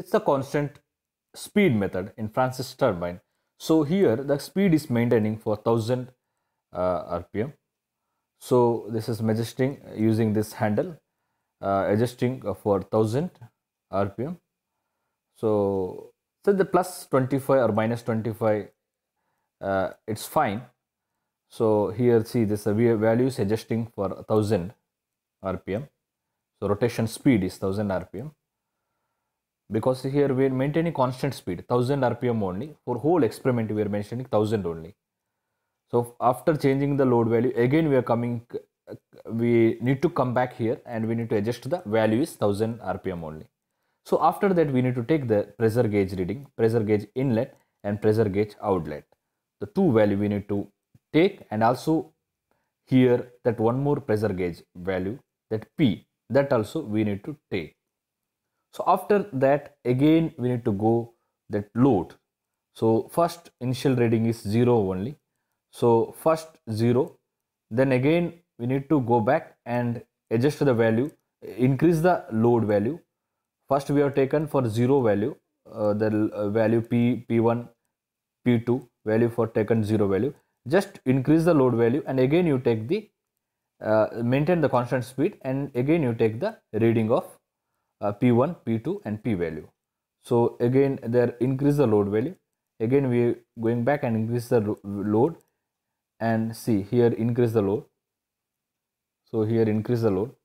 it's the constant speed method in Francis turbine. So here the speed is maintaining for 1000 uh, RPM. So this is adjusting uh, using this handle, uh, adjusting uh, for 1000 RPM. So so the plus 25 or minus 25, uh, it's fine. So here see this uh, value is adjusting for 1000 RPM. So rotation speed is 1000 RPM because here we are maintaining constant speed 1000 rpm only for whole experiment we are mentioning 1000 only so after changing the load value again we are coming we need to come back here and we need to adjust the value is 1000 rpm only so after that we need to take the pressure gauge reading pressure gauge inlet and pressure gauge outlet the two value we need to take and also here that one more pressure gauge value that p that also we need to take so after that again we need to go that load so first initial reading is 0 only so first 0 then again we need to go back and adjust the value increase the load value first we have taken for 0 value uh, the uh, value p p1 p2 value for taken 0 value just increase the load value and again you take the uh, maintain the constant speed and again you take the reading of uh, P1, P2 and P value. So again there increase the load value. Again we going back and increase the load and see here increase the load. So here increase the load